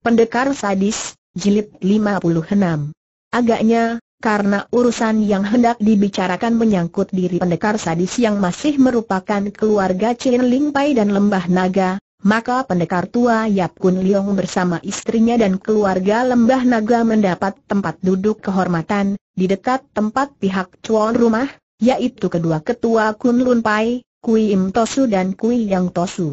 Pendekar Sadis, Jilid 56 Agaknya, karena urusan yang hendak dibicarakan menyangkut diri pendekar sadis yang masih merupakan keluarga Chin Ling Pai dan Lembah Naga, maka pendekar tua Yap Kun Leong bersama istrinya dan keluarga Lembah Naga mendapat tempat duduk kehormatan, di dekat tempat pihak cuan rumah, yaitu kedua ketua Kun Lun Pai, Kui Im Tosu dan Kui Yang Tosu.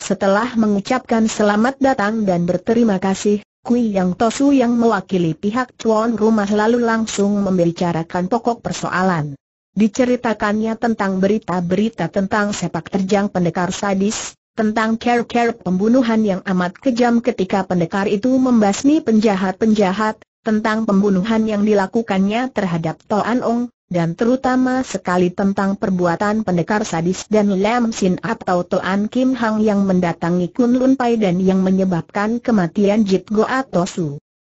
Setelah mengucapkan selamat datang dan berterima kasih, Kui Yang Tosu yang mewakili pihak tuan rumah lalu langsung membicarakan pokok persoalan. Diceritakannya tentang berita-berita tentang sepak terjang pendekar sadis, tentang care-care pembunuhan yang amat kejam ketika pendekar itu membasmi penjahat-penjahat, tentang pembunuhan yang dilakukannya terhadap Toan Ong, dan terutama sekali tentang perbuatan pendekar sadis dan Lam Sin atau Toan Kim Hang yang mendatangi Kun Lun Pai dan yang menyebabkan kematian Jit atau Tosu.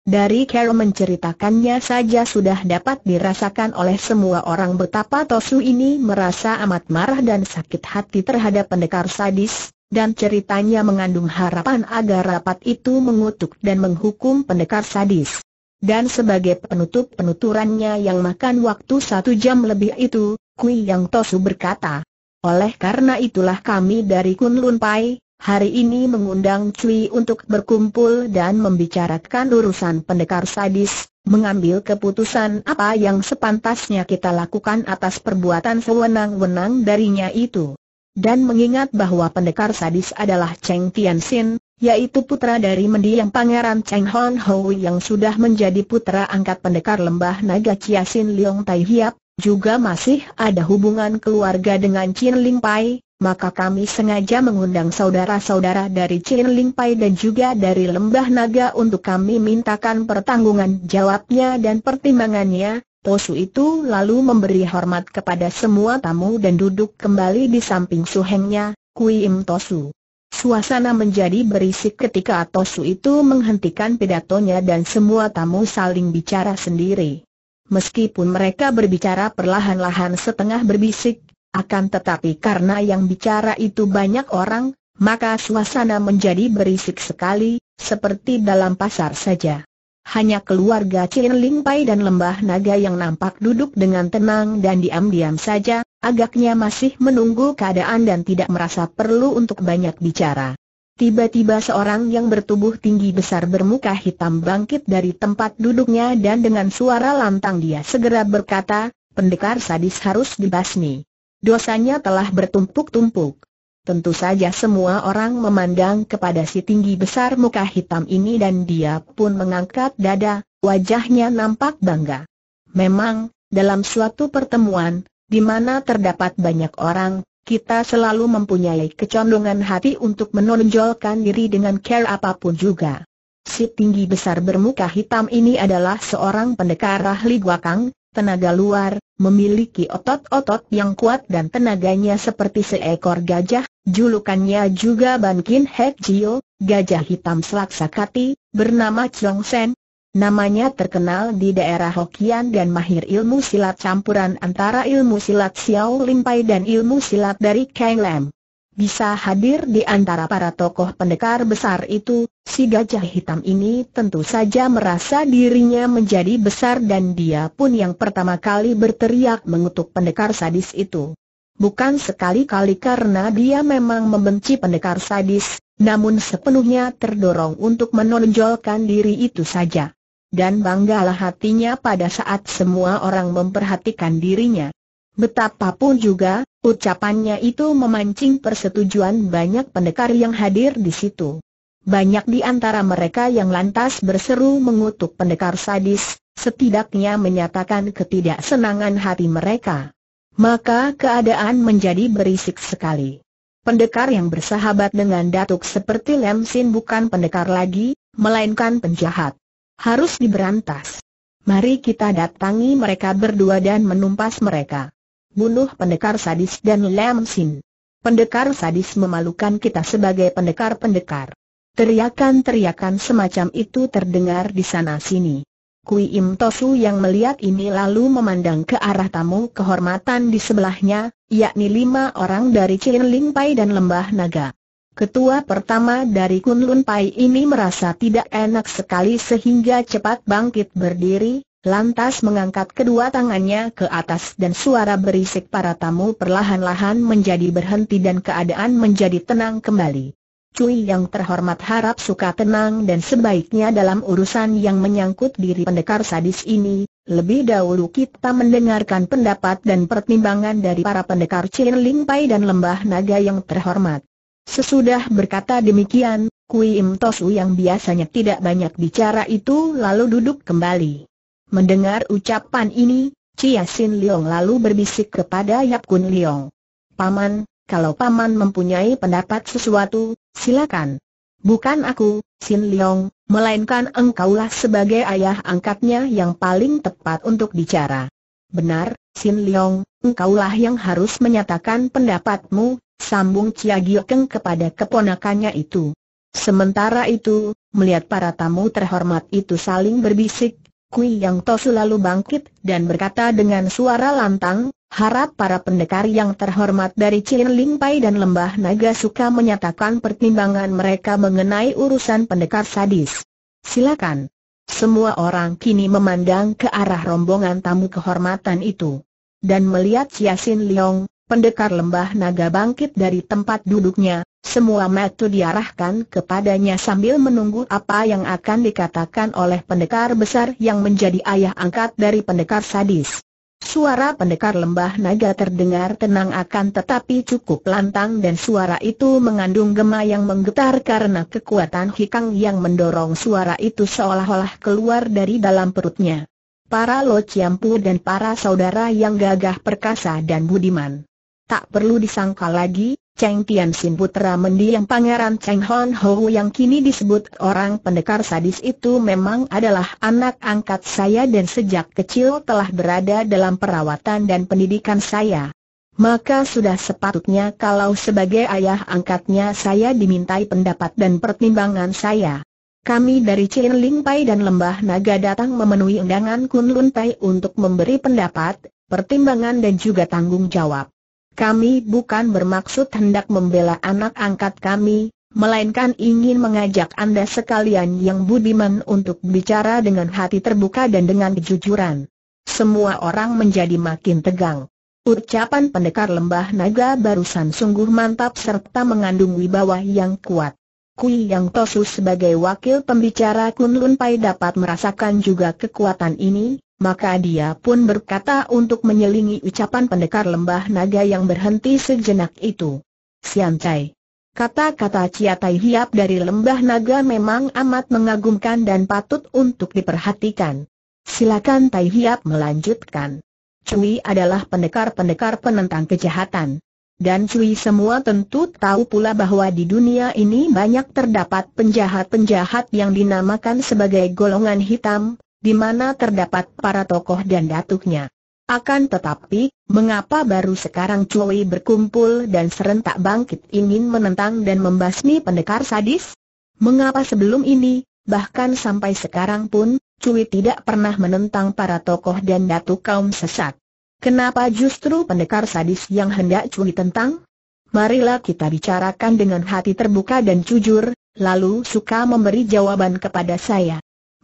Dari Carol menceritakannya saja sudah dapat dirasakan oleh semua orang betapa Tosu ini merasa amat marah dan sakit hati terhadap pendekar sadis, dan ceritanya mengandung harapan agar rapat itu mengutuk dan menghukum pendekar sadis. Dan sebagai penutup penuturannya yang makan waktu satu jam lebih itu, Kui Yang Tosu berkata, oleh karena itulah kami dari Kunlun Pai, hari ini mengundang Cui untuk berkumpul dan membicarakan urusan pendekar sadis, mengambil keputusan apa yang sepantasnya kita lakukan atas perbuatan sewenang-wenang darinya itu. Dan mengingat bahwa pendekar sadis adalah Cheng Tianxin, yaitu putra dari mendiang Pangeran Cheng Hon Ho yang sudah menjadi putra angkat pendekar lembah naga Sin Leong Tai Hiap, juga masih ada hubungan keluarga dengan Chin Ling Pai, maka kami sengaja mengundang saudara-saudara dari Chin Ling Pai dan juga dari lembah naga untuk kami mintakan pertanggungan jawabnya dan pertimbangannya, Tosu itu lalu memberi hormat kepada semua tamu dan duduk kembali di samping suhengnya, Kui Im Tosu. Suasana menjadi berisik ketika Atosu itu menghentikan pidatonya dan semua tamu saling bicara sendiri. Meskipun mereka berbicara perlahan-lahan setengah berbisik, akan tetapi karena yang bicara itu banyak orang, maka suasana menjadi berisik sekali, seperti dalam pasar saja hanya keluarga Chin Ling Pai dan Lembah Naga yang nampak duduk dengan tenang dan diam-diam saja, agaknya masih menunggu keadaan dan tidak merasa perlu untuk banyak bicara. Tiba-tiba seorang yang bertubuh tinggi besar bermuka hitam bangkit dari tempat duduknya dan dengan suara lantang dia segera berkata, pendekar sadis harus dibasmi. Dosanya telah bertumpuk-tumpuk. Tentu saja semua orang memandang kepada si tinggi besar muka hitam ini dan dia pun mengangkat dada, wajahnya nampak bangga. Memang, dalam suatu pertemuan, di mana terdapat banyak orang, kita selalu mempunyai kecondongan hati untuk menonjolkan diri dengan care apapun juga. Si tinggi besar bermuka hitam ini adalah seorang pendekar ahli guakang, tenaga luar, Memiliki otot-otot yang kuat dan tenaganya seperti seekor gajah, julukannya juga Bankin Hek Jio, gajah hitam selaksakati, bernama Chong Sen. Namanya terkenal di daerah Hokian dan mahir ilmu silat campuran antara ilmu silat Xiao Limpai dan ilmu silat dari Kang Lam bisa hadir di antara para tokoh pendekar besar itu, si gajah hitam ini tentu saja merasa dirinya menjadi besar dan dia pun yang pertama kali berteriak mengutuk pendekar sadis itu. Bukan sekali-kali karena dia memang membenci pendekar sadis, namun sepenuhnya terdorong untuk menonjolkan diri itu saja. Dan banggalah hatinya pada saat semua orang memperhatikan dirinya. Betapapun juga, ucapannya itu memancing persetujuan banyak pendekar yang hadir di situ. Banyak di antara mereka yang lantas berseru mengutuk pendekar sadis, setidaknya menyatakan ketidaksenangan hati mereka. Maka keadaan menjadi berisik sekali. Pendekar yang bersahabat dengan Datuk seperti Lemsin bukan pendekar lagi, melainkan penjahat. Harus diberantas. Mari kita datangi mereka berdua dan menumpas mereka bunuh pendekar sadis dan Lam Sin. Pendekar sadis memalukan kita sebagai pendekar-pendekar. Teriakan-teriakan semacam itu terdengar di sana-sini. Kui Im Tosu yang melihat ini lalu memandang ke arah tamu kehormatan di sebelahnya, yakni lima orang dari Chin Ling Pai dan Lembah Naga. Ketua pertama dari Kun Lun Pai ini merasa tidak enak sekali sehingga cepat bangkit berdiri, lantas mengangkat kedua tangannya ke atas dan suara berisik para tamu perlahan-lahan menjadi berhenti dan keadaan menjadi tenang kembali. Cui yang terhormat harap suka tenang dan sebaiknya dalam urusan yang menyangkut diri pendekar sadis ini, lebih dahulu kita mendengarkan pendapat dan pertimbangan dari para pendekar Ling Pai dan Lembah Naga yang terhormat. Sesudah berkata demikian, Kui Im Tosu yang biasanya tidak banyak bicara itu lalu duduk kembali. Mendengar ucapan ini, Chia Sin Leong lalu berbisik kepada Yap Kun Leong. Paman, kalau Paman mempunyai pendapat sesuatu, silakan. Bukan aku, Sin Leong, melainkan engkaulah sebagai ayah angkatnya yang paling tepat untuk bicara. Benar, Sin Leong, engkaulah yang harus menyatakan pendapatmu, sambung Chia Giokeng kepada keponakannya itu. Sementara itu, melihat para tamu terhormat itu saling berbisik, Kui Yang To selalu bangkit dan berkata dengan suara lantang, harap para pendekar yang terhormat dari Cilin Ling Pai dan Lembah Naga suka menyatakan pertimbangan mereka mengenai urusan pendekar sadis. Silakan. Semua orang kini memandang ke arah rombongan tamu kehormatan itu. Dan melihat Yasin Leong, Pendekar lembah naga bangkit dari tempat duduknya, semua metu diarahkan kepadanya sambil menunggu apa yang akan dikatakan oleh pendekar besar yang menjadi ayah angkat dari pendekar sadis. Suara pendekar lembah naga terdengar tenang akan tetapi cukup lantang dan suara itu mengandung gema yang menggetar karena kekuatan hikang yang mendorong suara itu seolah-olah keluar dari dalam perutnya. Para Lo Ciampu dan para saudara yang gagah perkasa dan budiman Tak perlu disangka lagi, Cheng Tian Sin putra mendiang pangeran Cheng Hon Ho yang kini disebut orang pendekar sadis itu memang adalah anak angkat saya dan sejak kecil telah berada dalam perawatan dan pendidikan saya. Maka sudah sepatutnya kalau sebagai ayah angkatnya saya dimintai pendapat dan pertimbangan saya. Kami dari Chin Ling Pai dan Lembah Naga datang memenuhi undangan Kun Lun Pai untuk memberi pendapat, pertimbangan dan juga tanggung jawab. Kami bukan bermaksud hendak membela anak angkat kami, melainkan ingin mengajak Anda sekalian yang budiman untuk bicara dengan hati terbuka dan dengan kejujuran. Semua orang menjadi makin tegang. Ucapan pendekar lembah naga barusan sungguh mantap serta mengandung wibawa yang kuat. Kui Yang Tosu sebagai wakil pembicara Kun Lun Pai dapat merasakan juga kekuatan ini, maka dia pun berkata untuk menyelingi ucapan pendekar lembah naga yang berhenti sejenak itu. Sian Cai. Kata-kata Cia Tai Hiap dari lembah naga memang amat mengagumkan dan patut untuk diperhatikan. Silakan Tai Hiap melanjutkan. Cui adalah pendekar-pendekar penentang kejahatan. Dan Cui semua tentu tahu pula bahwa di dunia ini banyak terdapat penjahat-penjahat yang dinamakan sebagai golongan hitam, di mana terdapat para tokoh dan datuknya. Akan tetapi, mengapa baru sekarang Cui berkumpul dan serentak bangkit ingin menentang dan membasmi pendekar sadis? Mengapa sebelum ini, bahkan sampai sekarang pun, Cui tidak pernah menentang para tokoh dan datuk kaum sesat? Kenapa justru pendekar sadis yang hendak Cui tentang? Marilah kita bicarakan dengan hati terbuka dan jujur, lalu suka memberi jawaban kepada saya.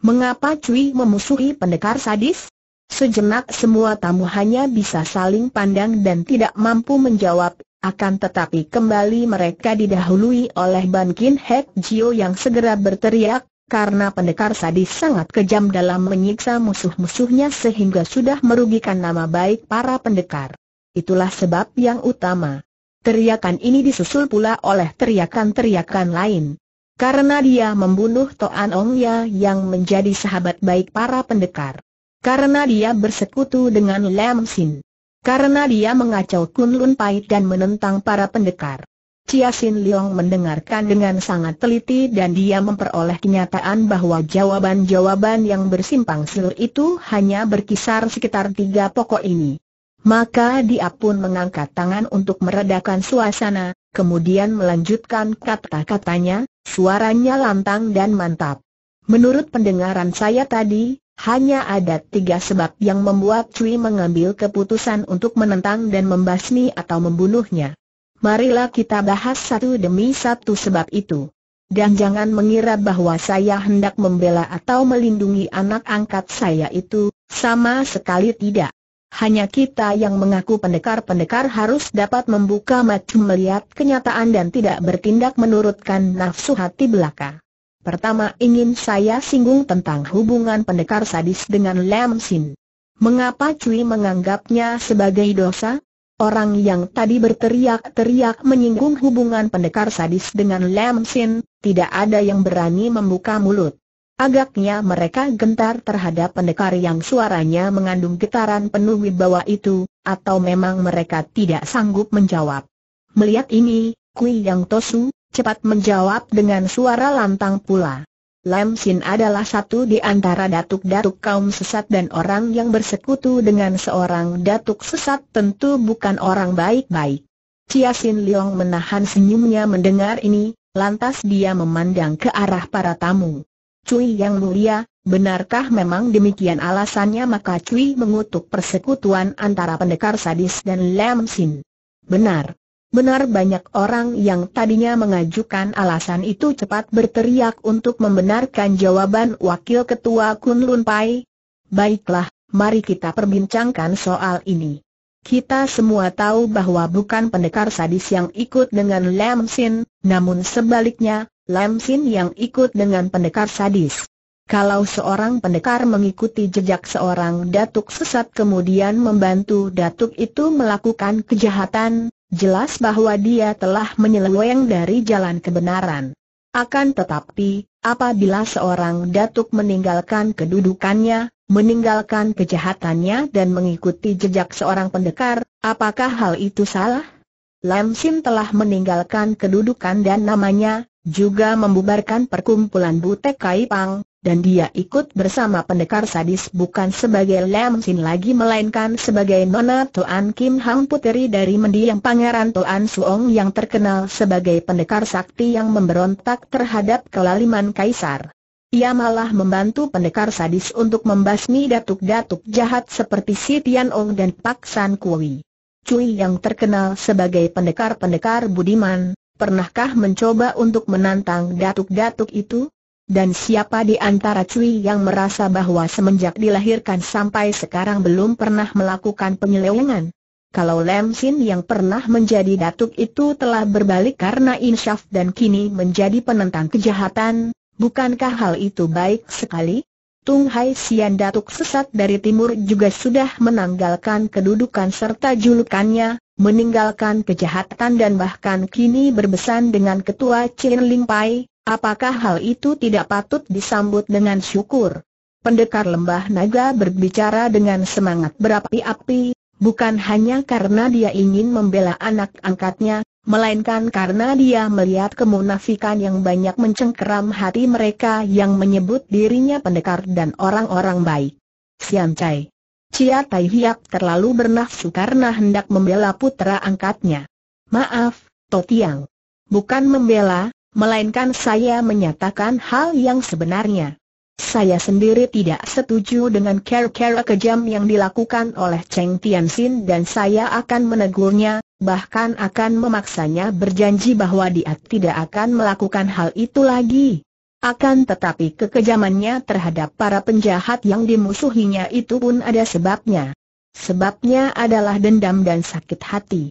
Mengapa Cui memusuhi pendekar sadis? Sejenak semua tamu hanya bisa saling pandang dan tidak mampu menjawab, akan tetapi kembali mereka didahului oleh Ban Kin Hek Jio yang segera berteriak, karena pendekar sadis sangat kejam dalam menyiksa musuh-musuhnya sehingga sudah merugikan nama baik para pendekar. Itulah sebab yang utama. Teriakan ini disusul pula oleh teriakan-teriakan lain karena dia membunuh Toan Ong Ya yang menjadi sahabat baik para pendekar. Karena dia bersekutu dengan Lam Sin. Karena dia mengacau Kun Lun Pahit dan menentang para pendekar. Chia Sin Leong mendengarkan dengan sangat teliti dan dia memperoleh kenyataan bahwa jawaban-jawaban yang bersimpang siur itu hanya berkisar sekitar tiga pokok ini. Maka dia pun mengangkat tangan untuk meredakan suasana, kemudian melanjutkan kata-katanya, suaranya lantang dan mantap. Menurut pendengaran saya tadi, hanya ada tiga sebab yang membuat Cui mengambil keputusan untuk menentang dan membasmi atau membunuhnya. Marilah kita bahas satu demi satu sebab itu. Dan jangan mengira bahwa saya hendak membela atau melindungi anak angkat saya itu, sama sekali tidak hanya kita yang mengaku pendekar-pendekar harus dapat membuka mata melihat kenyataan dan tidak bertindak menurutkan nafsu hati belaka. Pertama ingin saya singgung tentang hubungan pendekar sadis dengan Lam Sin. Mengapa Cui menganggapnya sebagai dosa? Orang yang tadi berteriak-teriak menyinggung hubungan pendekar sadis dengan Lam Sin, tidak ada yang berani membuka mulut. Agaknya mereka gentar terhadap pendekar yang suaranya mengandung getaran penuh wibawa itu, atau memang mereka tidak sanggup menjawab. Melihat ini, Kui Yang Tosu, cepat menjawab dengan suara lantang pula. Lam Sin adalah satu di antara datuk-datuk kaum sesat dan orang yang bersekutu dengan seorang datuk sesat tentu bukan orang baik-baik. Chia Sin Leong menahan senyumnya mendengar ini, lantas dia memandang ke arah para tamu. Cui yang mulia, benarkah memang demikian alasannya maka Cui mengutuk persekutuan antara pendekar sadis dan Lam Sin? Benar. Benar banyak orang yang tadinya mengajukan alasan itu cepat berteriak untuk membenarkan jawaban Wakil Ketua Kun Lun Pai. Baiklah, mari kita perbincangkan soal ini. Kita semua tahu bahwa bukan pendekar sadis yang ikut dengan Lam Sin, namun sebaliknya, Lam Sin yang ikut dengan pendekar sadis. Kalau seorang pendekar mengikuti jejak seorang datuk sesat kemudian membantu datuk itu melakukan kejahatan, jelas bahwa dia telah menyeleweng dari jalan kebenaran. Akan tetapi, apabila seorang datuk meninggalkan kedudukannya, meninggalkan kejahatannya dan mengikuti jejak seorang pendekar, apakah hal itu salah? Lam Sin telah meninggalkan kedudukan dan namanya, juga membubarkan perkumpulan Butek Kaipang, dan dia ikut bersama pendekar sadis bukan sebagai Lam Sin lagi melainkan sebagai Nona Toan Kim Hang puteri dari mendiang pangeran Toan Suong yang terkenal sebagai pendekar sakti yang memberontak terhadap kelaliman kaisar. Ia malah membantu pendekar sadis untuk membasmi datuk-datuk jahat seperti Si Tian Ong dan Pak San Kui. Cui yang terkenal sebagai pendekar-pendekar budiman, Pernahkah mencoba untuk menantang datuk-datuk itu? Dan siapa di antara Cui yang merasa bahwa semenjak dilahirkan sampai sekarang belum pernah melakukan penyelewengan? Kalau Lem Sin yang pernah menjadi datuk itu telah berbalik karena insyaf dan kini menjadi penentang kejahatan, bukankah hal itu baik sekali? Tung Hai Sian Datuk Sesat dari Timur juga sudah menanggalkan kedudukan serta julukannya, meninggalkan kejahatan dan bahkan kini berbesan dengan ketua Chin Ling Pai, apakah hal itu tidak patut disambut dengan syukur? Pendekar Lembah Naga berbicara dengan semangat berapi-api, bukan hanya karena dia ingin membela anak angkatnya, melainkan karena dia melihat kemunafikan yang banyak mencengkeram hati mereka yang menyebut dirinya pendekar dan orang-orang baik. Sian Cai. Cia Tai Hiap terlalu bernafsu karena hendak membela putra angkatnya. Maaf, Totiang. Bukan membela, melainkan saya menyatakan hal yang sebenarnya. Saya sendiri tidak setuju dengan cara-cara kejam yang dilakukan oleh Cheng Tianxin dan saya akan menegurnya, bahkan akan memaksanya berjanji bahwa dia tidak akan melakukan hal itu lagi. Akan tetapi kekejamannya terhadap para penjahat yang dimusuhinya itu pun ada sebabnya. Sebabnya adalah dendam dan sakit hati.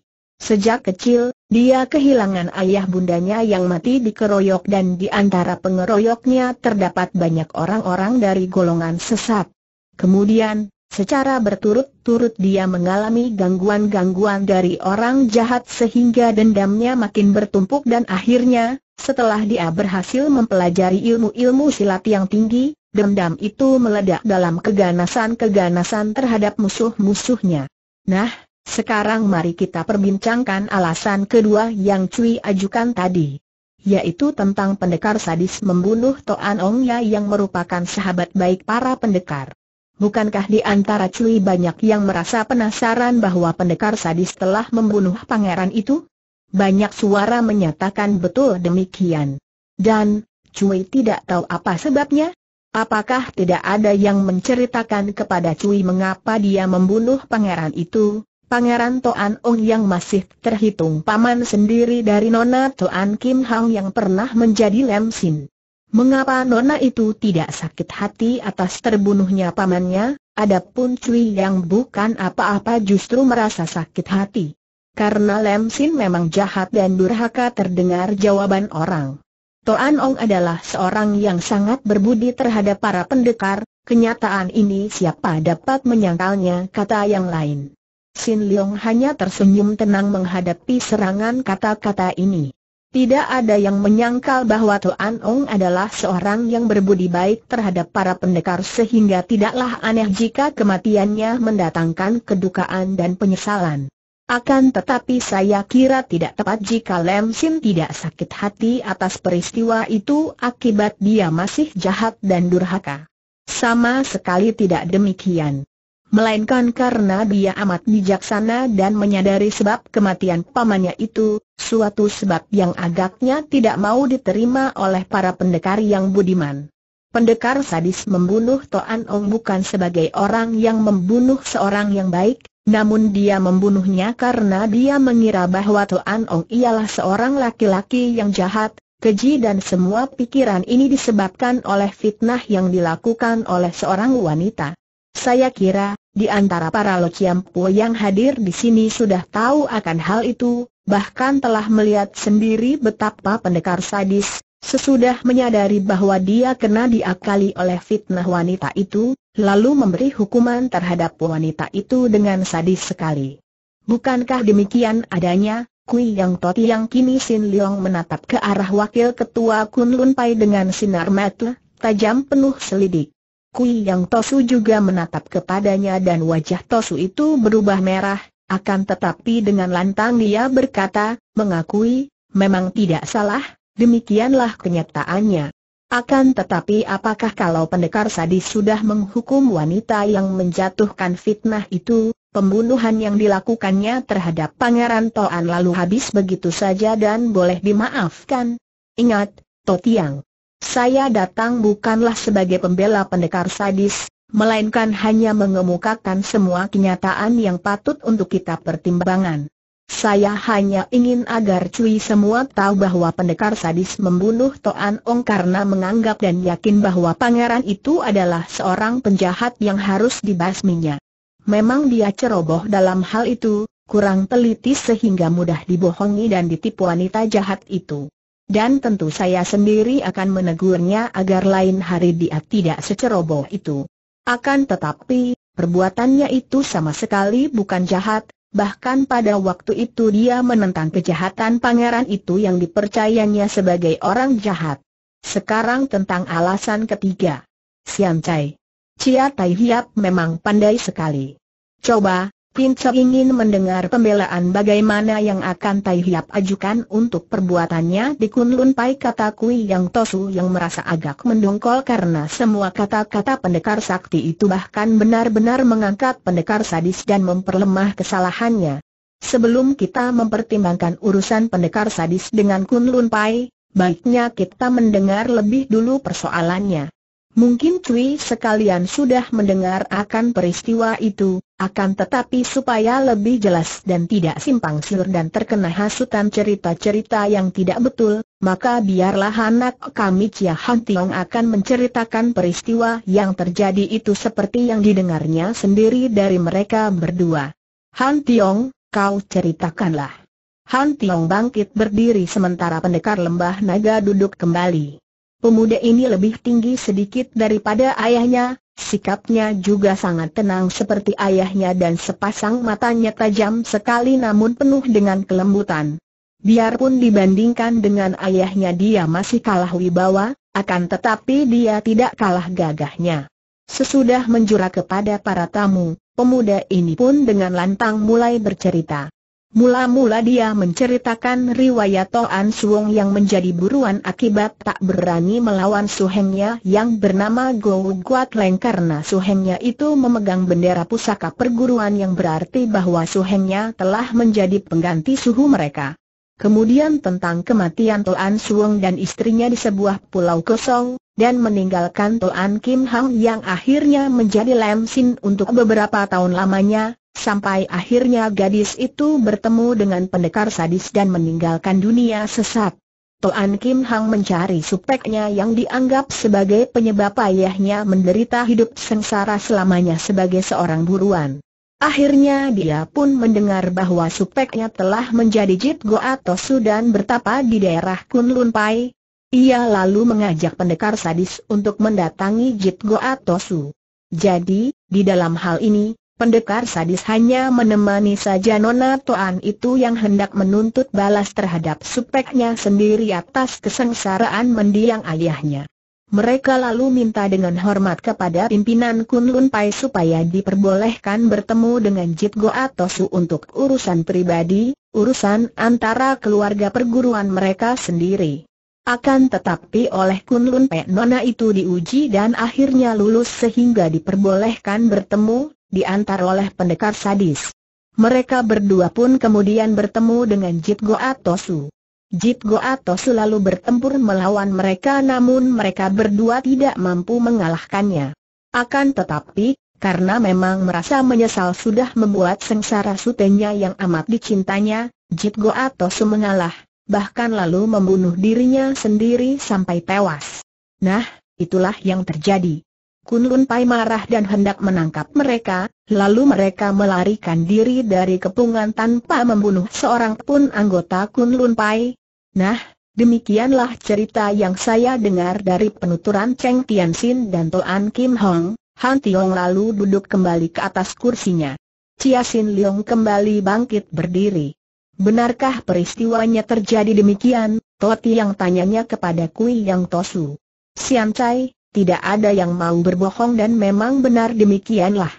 Sejak kecil, dia kehilangan ayah bundanya yang mati dikeroyok dan di antara pengeroyoknya terdapat banyak orang-orang dari golongan sesat. Kemudian, Secara berturut-turut dia mengalami gangguan-gangguan dari orang jahat sehingga dendamnya makin bertumpuk dan akhirnya, setelah dia berhasil mempelajari ilmu-ilmu silat yang tinggi, dendam itu meledak dalam keganasan-keganasan terhadap musuh-musuhnya. Nah, sekarang mari kita perbincangkan alasan kedua yang Cui ajukan tadi yaitu tentang pendekar sadis membunuh Toan Ong Ya yang merupakan sahabat baik para pendekar. Bukankah di antara Cui banyak yang merasa penasaran bahwa pendekar sadis telah membunuh pangeran itu? Banyak suara menyatakan betul demikian. Dan, Cui tidak tahu apa sebabnya? Apakah tidak ada yang menceritakan kepada Cui mengapa dia membunuh pangeran itu? Pangeran Toan Ong yang masih terhitung paman sendiri dari Nona Toan Kim Hang yang pernah menjadi Lemsin? Mengapa Nona itu tidak sakit hati atas terbunuhnya pamannya, adapun Cui yang bukan apa-apa justru merasa sakit hati. Karena Lem Sin memang jahat dan durhaka terdengar jawaban orang. Toan Ong adalah seorang yang sangat berbudi terhadap para pendekar, kenyataan ini siapa dapat menyangkalnya kata yang lain. Sin Leong hanya tersenyum tenang menghadapi serangan kata-kata ini. Tidak ada yang menyangkal bahwa Tuan Ong adalah seorang yang berbudi baik terhadap para pendekar sehingga tidaklah aneh jika kematiannya mendatangkan kedukaan dan penyesalan. Akan tetapi saya kira tidak tepat jika Lem Sim tidak sakit hati atas peristiwa itu akibat dia masih jahat dan durhaka. Sama sekali tidak demikian melainkan karena dia amat bijaksana dan menyadari sebab kematian pamannya itu, suatu sebab yang agaknya tidak mau diterima oleh para pendekar yang budiman. Pendekar sadis membunuh Toan Ong bukan sebagai orang yang membunuh seorang yang baik, namun dia membunuhnya karena dia mengira bahwa Toan Ong ialah seorang laki-laki yang jahat, keji dan semua pikiran ini disebabkan oleh fitnah yang dilakukan oleh seorang wanita. Saya kira, di antara para Lokiampo yang hadir di sini sudah tahu akan hal itu, bahkan telah melihat sendiri betapa pendekar sadis, sesudah menyadari bahwa dia kena diakali oleh fitnah wanita itu, lalu memberi hukuman terhadap wanita itu dengan sadis sekali. Bukankah demikian adanya, Kui Yang Toti yang kini Sin Leong menatap ke arah wakil ketua Kun Lun Pai dengan sinar mata, tajam penuh selidik. Kui Yang Tosu juga menatap kepadanya dan wajah Tosu itu berubah merah, akan tetapi dengan lantang dia berkata, mengakui, memang tidak salah, demikianlah kenyataannya. Akan tetapi apakah kalau pendekar sadis sudah menghukum wanita yang menjatuhkan fitnah itu, pembunuhan yang dilakukannya terhadap Pangeran Toan lalu habis begitu saja dan boleh dimaafkan? Ingat, Totiang, saya datang bukanlah sebagai pembela pendekar sadis, melainkan hanya mengemukakan semua kenyataan yang patut untuk kita pertimbangan. Saya hanya ingin agar Cui semua tahu bahwa pendekar sadis membunuh Toan Ong karena menganggap dan yakin bahwa pangeran itu adalah seorang penjahat yang harus dibasminya. Memang dia ceroboh dalam hal itu, kurang teliti sehingga mudah dibohongi dan ditipu wanita jahat itu. Dan tentu saya sendiri akan menegurnya agar lain hari dia tidak seceroboh itu. Akan tetapi, perbuatannya itu sama sekali bukan jahat, bahkan pada waktu itu dia menentang kejahatan pangeran itu yang dipercayanya sebagai orang jahat. Sekarang tentang alasan ketiga. Sian Chai. Cia Tai Hiap memang pandai sekali. Coba, Pinca ingin mendengar pembelaan bagaimana yang akan Tai Hiap ajukan untuk perbuatannya di Kunlun Pai kata Kui Yang Tosu yang merasa agak mendongkol karena semua kata-kata pendekar sakti itu bahkan benar-benar mengangkat pendekar sadis dan memperlemah kesalahannya. Sebelum kita mempertimbangkan urusan pendekar sadis dengan Kunlun Pai, baiknya kita mendengar lebih dulu persoalannya. Mungkin Cui sekalian sudah mendengar akan peristiwa itu, akan tetapi supaya lebih jelas dan tidak simpang siur dan terkena hasutan cerita-cerita yang tidak betul, maka biarlah anak kami Chia Han Tiong akan menceritakan peristiwa yang terjadi itu seperti yang didengarnya sendiri dari mereka berdua. Han Tiong, kau ceritakanlah. Han Tiong bangkit berdiri sementara pendekar lembah naga duduk kembali. Pemuda ini lebih tinggi sedikit daripada ayahnya, sikapnya juga sangat tenang seperti ayahnya dan sepasang matanya tajam sekali namun penuh dengan kelembutan. Biarpun dibandingkan dengan ayahnya dia masih kalah wibawa, akan tetapi dia tidak kalah gagahnya. Sesudah menjura kepada para tamu, pemuda ini pun dengan lantang mulai bercerita. Mula-mula dia menceritakan riwayat Toan Suong yang menjadi buruan akibat tak berani melawan suhengnya yang bernama Go Guat Leng karena suhengnya itu memegang bendera pusaka perguruan yang berarti bahwa suhengnya telah menjadi pengganti suhu mereka. Kemudian tentang kematian Toan Suong dan istrinya di sebuah pulau kosong, dan meninggalkan Toan Kim Hang yang akhirnya menjadi Lam Sin untuk beberapa tahun lamanya, sampai akhirnya gadis itu bertemu dengan pendekar sadis dan meninggalkan dunia sesat. Toan Kim Hang mencari supeknya yang dianggap sebagai penyebab ayahnya menderita hidup sengsara selamanya sebagai seorang buruan. Akhirnya dia pun mendengar bahwa supeknya telah menjadi Jit Go atau dan bertapa di daerah Kunlun Pai. Ia lalu mengajak pendekar sadis untuk mendatangi Jit Goa Tosu. Jadi, di dalam hal ini, pendekar sadis hanya menemani saja Nona Toan itu yang hendak menuntut balas terhadap supeknya sendiri atas kesengsaraan mendiang ayahnya. Mereka lalu minta dengan hormat kepada pimpinan Kunlun Pai supaya diperbolehkan bertemu dengan Jit Go Atosu untuk urusan pribadi, urusan antara keluarga perguruan mereka sendiri. Akan tetapi oleh Kunlun Pai Nona itu diuji dan akhirnya lulus sehingga diperbolehkan bertemu, diantar oleh pendekar sadis. Mereka berdua pun kemudian bertemu dengan Jit Go Atosu. Jip Goato selalu bertempur melawan mereka namun mereka berdua tidak mampu mengalahkannya. Akan tetapi, karena memang merasa menyesal sudah membuat sengsara sutenya yang amat dicintanya, Jip Goato semengalah, mengalah, bahkan lalu membunuh dirinya sendiri sampai tewas. Nah, itulah yang terjadi. Kunlun Pai marah dan hendak menangkap mereka, lalu mereka melarikan diri dari kepungan tanpa membunuh seorang pun anggota Kunlun Pai, Nah, demikianlah cerita yang saya dengar dari penuturan Cheng Tianxin dan Toan Kim Hong, Han Tiong lalu duduk kembali ke atas kursinya. Sin Leong kembali bangkit berdiri. Benarkah peristiwanya terjadi demikian? Toti yang tanyanya kepada Kui Yang Tosu. Sian Chai, tidak ada yang mau berbohong dan memang benar demikianlah.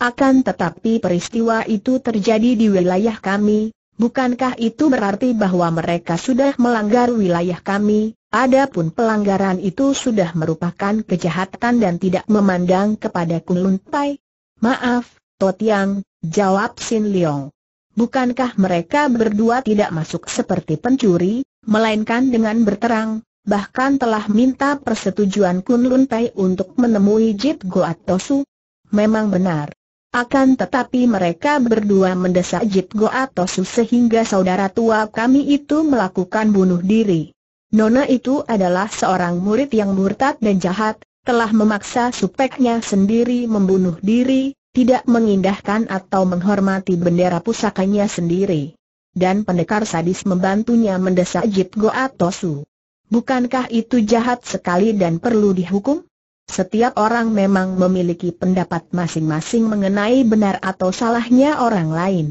Akan tetapi peristiwa itu terjadi di wilayah kami, Bukankah itu berarti bahwa mereka sudah melanggar wilayah kami, adapun pelanggaran itu sudah merupakan kejahatan dan tidak memandang kepada Kunlun Pai? Maaf, Totiang, jawab Sin Leong. Bukankah mereka berdua tidak masuk seperti pencuri, melainkan dengan berterang, bahkan telah minta persetujuan Kunlun Pai untuk menemui Jit Goat Tosu? Memang benar. Akan tetapi mereka berdua mendesak Jit Go Atosu sehingga saudara tua kami itu melakukan bunuh diri. Nona itu adalah seorang murid yang murtad dan jahat, telah memaksa supeknya sendiri membunuh diri, tidak mengindahkan atau menghormati bendera pusakanya sendiri. Dan pendekar sadis membantunya mendesak Jit Go Atosu. Bukankah itu jahat sekali dan perlu dihukum? Setiap orang memang memiliki pendapat masing-masing mengenai benar atau salahnya orang lain.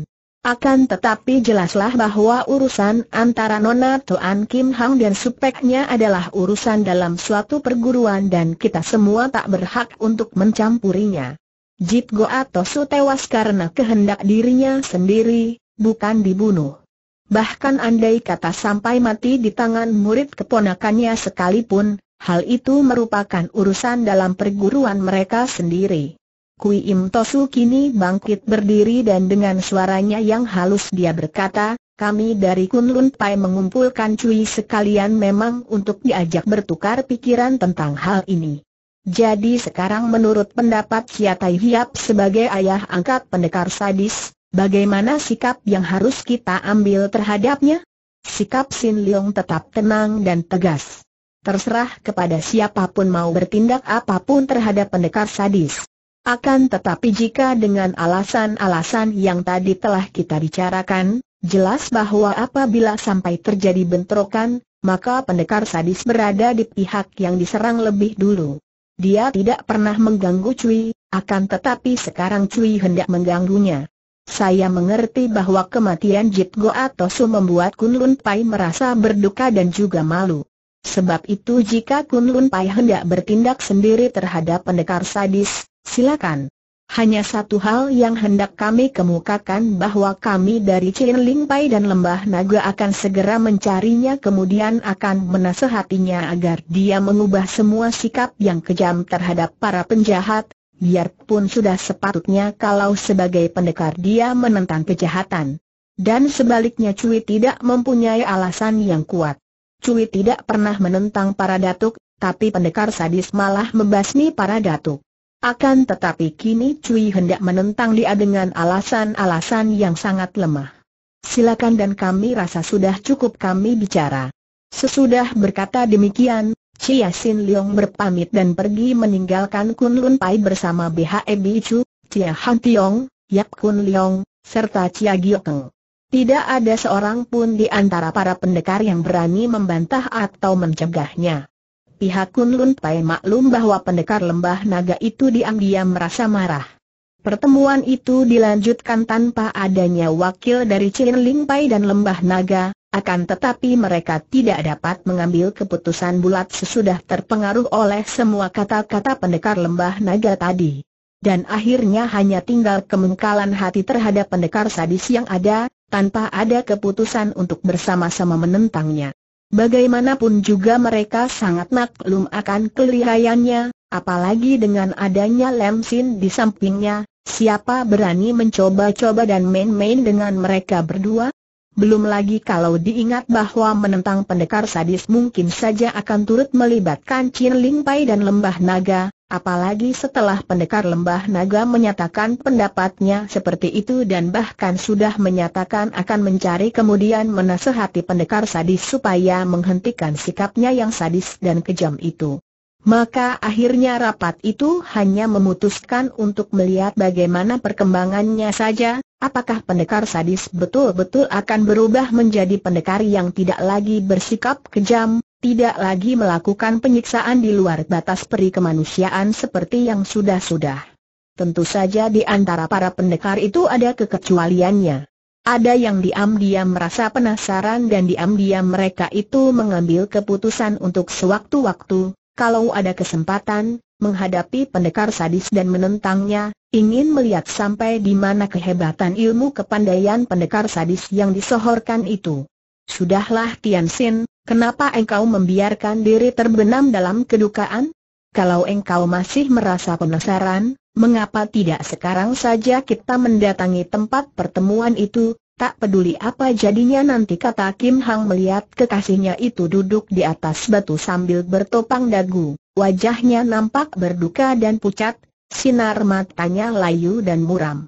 Akan tetapi jelaslah bahwa urusan antara Nona Tuan Kim Hang dan supeknya adalah urusan dalam suatu perguruan dan kita semua tak berhak untuk mencampurinya. Jit Go Atosu tewas karena kehendak dirinya sendiri, bukan dibunuh. Bahkan andai kata sampai mati di tangan murid keponakannya sekalipun, hal itu merupakan urusan dalam perguruan mereka sendiri. Kui Im Tosu kini bangkit berdiri dan dengan suaranya yang halus dia berkata, kami dari Kunlun Pai mengumpulkan Cui sekalian memang untuk diajak bertukar pikiran tentang hal ini. Jadi sekarang menurut pendapat Kiatai Hiap sebagai ayah angkat pendekar sadis, bagaimana sikap yang harus kita ambil terhadapnya? Sikap Sin Leong tetap tenang dan tegas terserah kepada siapapun mau bertindak apapun terhadap pendekar sadis. Akan tetapi jika dengan alasan-alasan yang tadi telah kita bicarakan, jelas bahwa apabila sampai terjadi bentrokan, maka pendekar sadis berada di pihak yang diserang lebih dulu. Dia tidak pernah mengganggu Cui, akan tetapi sekarang Cui hendak mengganggunya. Saya mengerti bahwa kematian Jit Go Tosu membuat Kunlun Pai merasa berduka dan juga malu. Sebab itu jika Kun Lun Pai hendak bertindak sendiri terhadap pendekar sadis, silakan. Hanya satu hal yang hendak kami kemukakan bahwa kami dari Cien Ling Pai dan Lembah Naga akan segera mencarinya kemudian akan menasehatinya agar dia mengubah semua sikap yang kejam terhadap para penjahat, biarpun sudah sepatutnya kalau sebagai pendekar dia menentang kejahatan. Dan sebaliknya Cui tidak mempunyai alasan yang kuat. Cui tidak pernah menentang para datuk, tapi pendekar sadis malah membasmi para datuk. Akan tetapi kini Cui hendak menentang dia dengan alasan-alasan yang sangat lemah. Silakan dan kami rasa sudah cukup kami bicara. Sesudah berkata demikian, Chia Sin Leong berpamit dan pergi meninggalkan Kun Lun Pai bersama BHE Bicu, Chia Han Tiong, Yap Kun Leong, serta Chia Giokeng. Tidak ada seorang pun di antara para pendekar yang berani membantah atau mencegahnya. Pihak Kunlun Pai maklum bahwa pendekar lembah naga itu diam-diam merasa marah. Pertemuan itu dilanjutkan tanpa adanya wakil dari Cilin Pai dan lembah naga, akan tetapi mereka tidak dapat mengambil keputusan bulat sesudah terpengaruh oleh semua kata-kata pendekar lembah naga tadi. Dan akhirnya hanya tinggal kemengkalan hati terhadap pendekar sadis yang ada, tanpa ada keputusan untuk bersama-sama menentangnya. Bagaimanapun juga mereka sangat maklum akan kelihayannya, apalagi dengan adanya Lam Sin di sampingnya, siapa berani mencoba-coba dan main-main dengan mereka berdua? Belum lagi kalau diingat bahwa menentang pendekar sadis mungkin saja akan turut melibatkan Chin Ling Pai dan Lembah Naga, Apalagi setelah pendekar lembah naga menyatakan pendapatnya seperti itu dan bahkan sudah menyatakan akan mencari kemudian menasehati pendekar sadis supaya menghentikan sikapnya yang sadis dan kejam itu. Maka akhirnya rapat itu hanya memutuskan untuk melihat bagaimana perkembangannya saja, apakah pendekar sadis betul-betul akan berubah menjadi pendekar yang tidak lagi bersikap kejam, tidak lagi melakukan penyiksaan di luar batas peri kemanusiaan seperti yang sudah-sudah. Tentu saja di antara para pendekar itu ada kekecualiannya. Ada yang diam-diam merasa penasaran dan diam-diam mereka itu mengambil keputusan untuk sewaktu-waktu, kalau ada kesempatan, menghadapi pendekar sadis dan menentangnya, ingin melihat sampai di mana kehebatan ilmu kepandaian pendekar sadis yang disohorkan itu. Sudahlah Tian Xin, kenapa engkau membiarkan diri terbenam dalam kedukaan? Kalau engkau masih merasa penasaran, mengapa tidak sekarang saja kita mendatangi tempat pertemuan itu? Tak peduli apa jadinya nanti kata Kim Hang melihat kekasihnya itu duduk di atas batu sambil bertopang dagu. Wajahnya nampak berduka dan pucat, sinar matanya layu dan muram.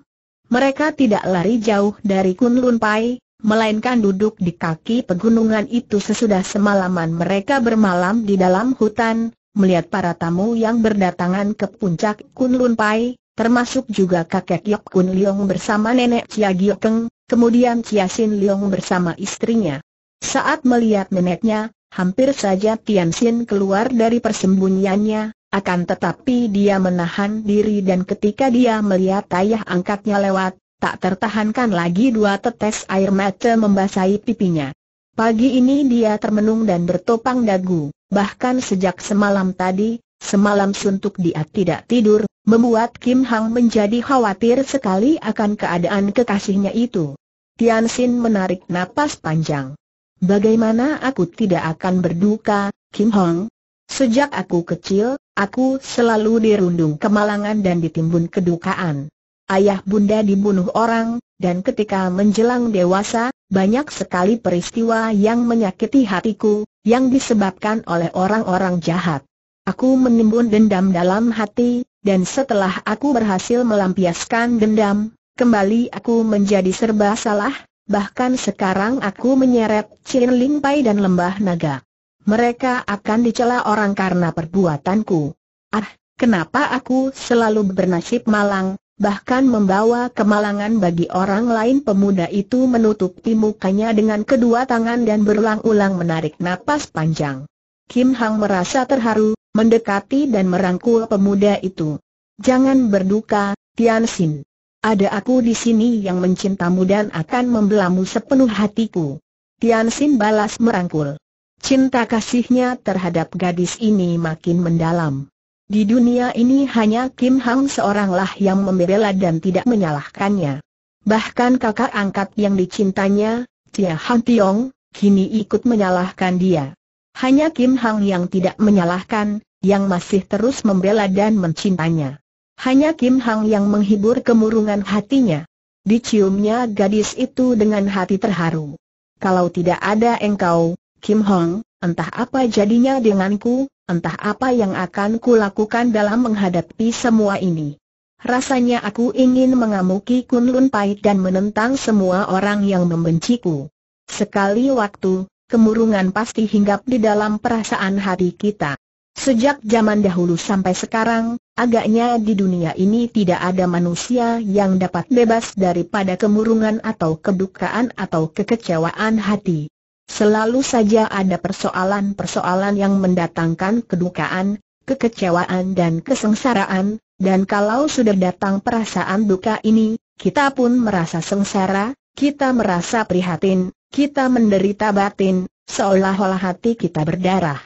Mereka tidak lari jauh dari Kunlun Pai, melainkan duduk di kaki pegunungan itu sesudah semalaman mereka bermalam di dalam hutan, melihat para tamu yang berdatangan ke puncak Kunlun Pai, termasuk juga kakek Yok Kun Leong bersama nenek Chia Giokeng, kemudian Chia Sin Leong bersama istrinya. Saat melihat neneknya, hampir saja Tian Xin keluar dari persembunyiannya, akan tetapi dia menahan diri dan ketika dia melihat ayah angkatnya lewat, tak tertahankan lagi dua tetes air mata membasahi pipinya. Pagi ini dia termenung dan bertopang dagu, bahkan sejak semalam tadi, semalam suntuk dia tidak tidur, membuat Kim Hang menjadi khawatir sekali akan keadaan kekasihnya itu. Tian Xin menarik napas panjang. Bagaimana aku tidak akan berduka, Kim Hang? Sejak aku kecil, aku selalu dirundung kemalangan dan ditimbun kedukaan ayah bunda dibunuh orang, dan ketika menjelang dewasa, banyak sekali peristiwa yang menyakiti hatiku, yang disebabkan oleh orang-orang jahat. Aku menimbun dendam dalam hati, dan setelah aku berhasil melampiaskan dendam, kembali aku menjadi serba salah, bahkan sekarang aku menyeret Chin Ling Pai dan Lembah Naga. Mereka akan dicela orang karena perbuatanku. Ah, kenapa aku selalu bernasib malang, bahkan membawa kemalangan bagi orang lain pemuda itu menutupi mukanya dengan kedua tangan dan berulang-ulang menarik napas panjang. Kim Hang merasa terharu, mendekati dan merangkul pemuda itu. Jangan berduka, Tian Xin. Ada aku di sini yang mencintamu dan akan membelamu sepenuh hatiku. Tian Xin balas merangkul. Cinta kasihnya terhadap gadis ini makin mendalam. Di dunia ini hanya Kim Hang seoranglah yang membela dan tidak menyalahkannya. Bahkan kakak angkat yang dicintanya, Tia Han Tiong, kini ikut menyalahkan dia. Hanya Kim Hang yang tidak menyalahkan, yang masih terus membela dan mencintanya. Hanya Kim Hang yang menghibur kemurungan hatinya. Diciumnya gadis itu dengan hati terharu. Kalau tidak ada engkau, Kim Hong, entah apa jadinya denganku, Entah apa yang akan kulakukan dalam menghadapi semua ini. Rasanya aku ingin mengamuki Kun Lun dan menentang semua orang yang membenciku. Sekali waktu, kemurungan pasti hinggap di dalam perasaan hati kita. Sejak zaman dahulu sampai sekarang, agaknya di dunia ini tidak ada manusia yang dapat bebas daripada kemurungan atau kedukaan atau kekecewaan hati. Selalu saja ada persoalan-persoalan yang mendatangkan kedukaan, kekecewaan dan kesengsaraan, dan kalau sudah datang perasaan duka ini, kita pun merasa sengsara, kita merasa prihatin, kita menderita batin, seolah-olah hati kita berdarah.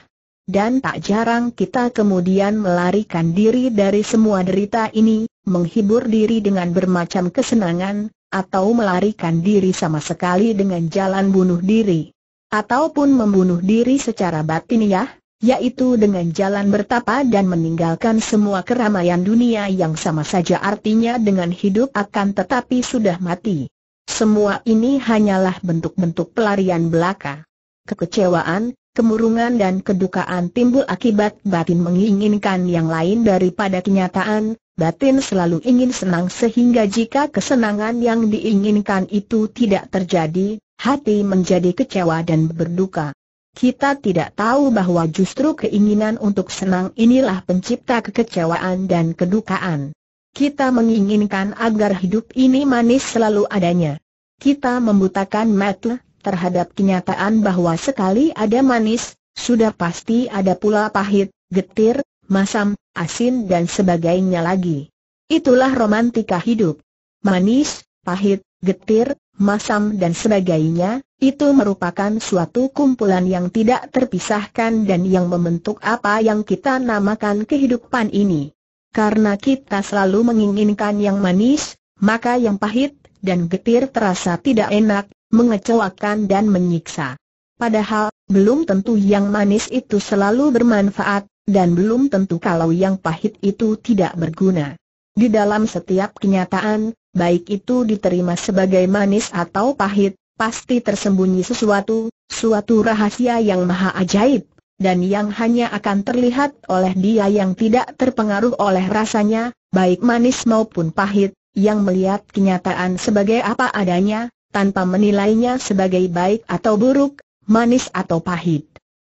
Dan tak jarang kita kemudian melarikan diri dari semua derita ini, menghibur diri dengan bermacam kesenangan, atau melarikan diri sama sekali dengan jalan bunuh diri ataupun membunuh diri secara batiniah, yaitu dengan jalan bertapa dan meninggalkan semua keramaian dunia yang sama saja artinya dengan hidup akan tetapi sudah mati. Semua ini hanyalah bentuk-bentuk pelarian belaka. Kekecewaan, kemurungan dan kedukaan timbul akibat batin menginginkan yang lain daripada kenyataan, batin selalu ingin senang sehingga jika kesenangan yang diinginkan itu tidak terjadi, hati menjadi kecewa dan berduka. Kita tidak tahu bahwa justru keinginan untuk senang inilah pencipta kekecewaan dan kedukaan. Kita menginginkan agar hidup ini manis selalu adanya. Kita membutakan mata terhadap kenyataan bahwa sekali ada manis, sudah pasti ada pula pahit, getir, masam, asin dan sebagainya lagi. Itulah romantika hidup. Manis, pahit, getir, masam dan sebagainya, itu merupakan suatu kumpulan yang tidak terpisahkan dan yang membentuk apa yang kita namakan kehidupan ini. Karena kita selalu menginginkan yang manis, maka yang pahit dan getir terasa tidak enak, mengecewakan dan menyiksa. Padahal, belum tentu yang manis itu selalu bermanfaat, dan belum tentu kalau yang pahit itu tidak berguna. Di dalam setiap kenyataan, baik itu diterima sebagai manis atau pahit, pasti tersembunyi sesuatu, suatu rahasia yang maha ajaib, dan yang hanya akan terlihat oleh dia yang tidak terpengaruh oleh rasanya, baik manis maupun pahit, yang melihat kenyataan sebagai apa adanya, tanpa menilainya sebagai baik atau buruk, manis atau pahit.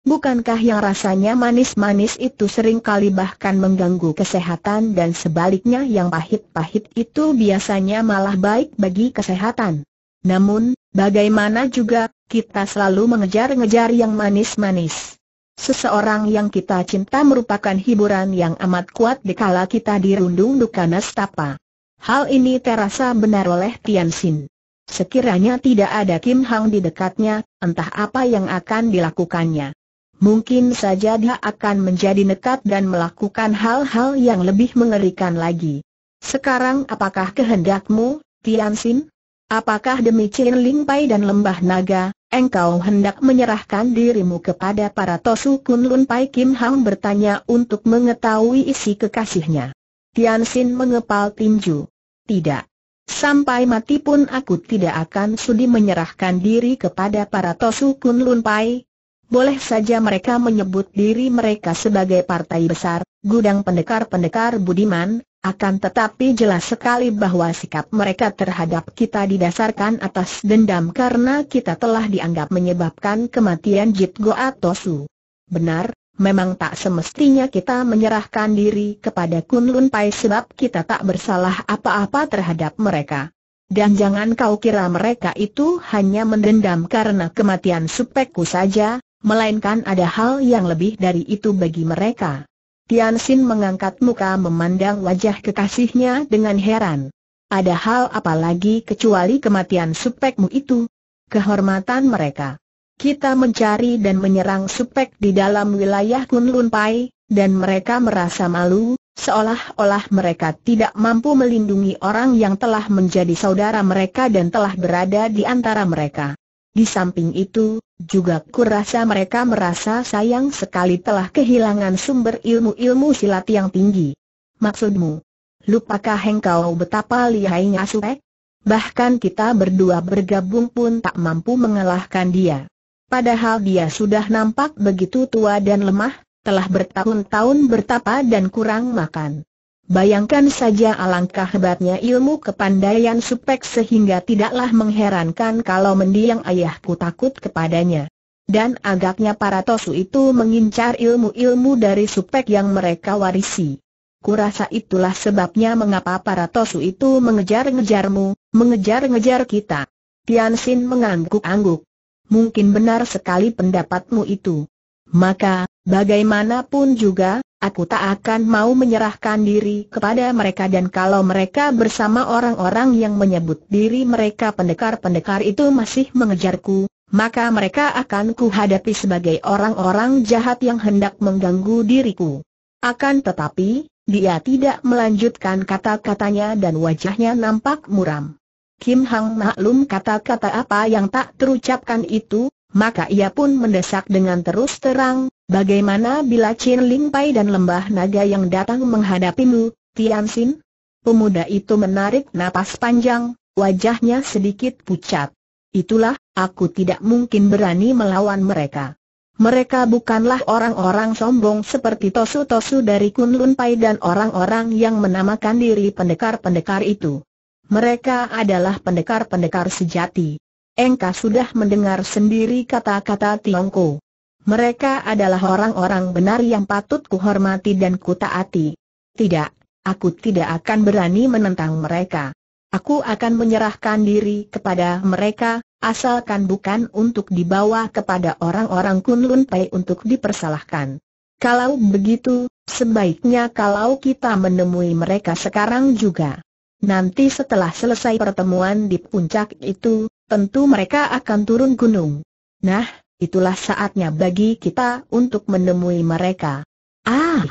Bukankah yang rasanya manis-manis itu sering kali bahkan mengganggu kesehatan dan sebaliknya yang pahit-pahit itu biasanya malah baik bagi kesehatan? Namun, bagaimana juga, kita selalu mengejar-ngejar yang manis-manis. Seseorang yang kita cinta merupakan hiburan yang amat kuat dikala kita dirundung duka nestapa. Hal ini terasa benar oleh Tian Xin. Sekiranya tidak ada Kim Hang di dekatnya, entah apa yang akan dilakukannya mungkin saja dia akan menjadi nekat dan melakukan hal-hal yang lebih mengerikan lagi. Sekarang apakah kehendakmu, Tian Apakah demi Chen Ling Pai dan Lembah Naga, engkau hendak menyerahkan dirimu kepada para Tosu Kun Lun Pai Kim Hang bertanya untuk mengetahui isi kekasihnya. Tian mengepal tinju. Tidak. Sampai mati pun aku tidak akan sudi menyerahkan diri kepada para Tosu Kun Lun Pai, boleh saja mereka menyebut diri mereka sebagai partai besar, gudang pendekar-pendekar budiman, akan tetapi jelas sekali bahwa sikap mereka terhadap kita didasarkan atas dendam karena kita telah dianggap menyebabkan kematian Jitgo Atosu. Benar, memang tak semestinya kita menyerahkan diri kepada Kunlun Lun Pai sebab kita tak bersalah apa-apa terhadap mereka. Dan jangan kau kira mereka itu hanya mendendam karena kematian Supeku saja, melainkan ada hal yang lebih dari itu bagi mereka. Tian Xin mengangkat muka memandang wajah kekasihnya dengan heran. Ada hal apa lagi kecuali kematian supekmu itu? Kehormatan mereka. Kita mencari dan menyerang supek di dalam wilayah Kunlun Pai, dan mereka merasa malu, seolah-olah mereka tidak mampu melindungi orang yang telah menjadi saudara mereka dan telah berada di antara mereka. Di samping itu, juga kurasa mereka merasa sayang sekali telah kehilangan sumber ilmu-ilmu silat yang tinggi. Maksudmu? Lupakah engkau betapa lihainya Suek? Bahkan kita berdua bergabung pun tak mampu mengalahkan dia. Padahal dia sudah nampak begitu tua dan lemah, telah bertahun-tahun bertapa dan kurang makan. Bayangkan saja alangkah hebatnya ilmu kepandaian Supek sehingga tidaklah mengherankan kalau mendiang ayahku takut kepadanya. Dan agaknya para tosu itu mengincar ilmu-ilmu dari Supek yang mereka warisi. Kurasa itulah sebabnya mengapa para tosu itu mengejar-ngejarmu, mengejar-ngejar kita. Tianxin mengangguk-angguk. Mungkin benar sekali pendapatmu itu. Maka, bagaimanapun juga, aku tak akan mau menyerahkan diri kepada mereka dan kalau mereka bersama orang-orang yang menyebut diri mereka pendekar-pendekar itu masih mengejarku, maka mereka akan kuhadapi sebagai orang-orang jahat yang hendak mengganggu diriku. Akan tetapi, dia tidak melanjutkan kata-katanya dan wajahnya nampak muram. Kim Hang maklum kata-kata apa yang tak terucapkan itu, maka ia pun mendesak dengan terus terang, bagaimana bila Chin Ling Pai dan lembah naga yang datang menghadapimu, Tian Xin? Pemuda itu menarik napas panjang, wajahnya sedikit pucat. Itulah, aku tidak mungkin berani melawan mereka. Mereka bukanlah orang-orang sombong seperti tosu-tosu dari Kunlun Pai dan orang-orang yang menamakan diri pendekar-pendekar itu. Mereka adalah pendekar-pendekar sejati. Engkau sudah mendengar sendiri kata-kata Tiongko. Mereka adalah orang-orang benar yang patut kuhormati dan kutaati. Tidak, aku tidak akan berani menentang mereka. Aku akan menyerahkan diri kepada mereka, asalkan bukan untuk dibawa kepada orang-orang Kunlun Pai untuk dipersalahkan. Kalau begitu, sebaiknya kalau kita menemui mereka sekarang juga. Nanti setelah selesai pertemuan di puncak itu, tentu mereka akan turun gunung. Nah, itulah saatnya bagi kita untuk menemui mereka. Ah!